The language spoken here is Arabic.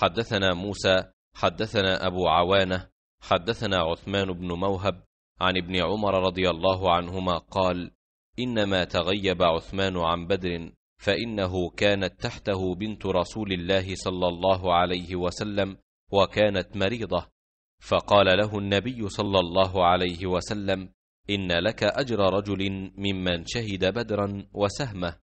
حدثنا موسى حدثنا أبو عوانة حدثنا عثمان بن موهب عن ابن عمر رضي الله عنهما قال إنما تغيب عثمان عن بدر فإنه كانت تحته بنت رسول الله صلى الله عليه وسلم وكانت مريضة فقال له النبي صلى الله عليه وسلم إن لك أجر رجل ممن شهد بدرا وسهمه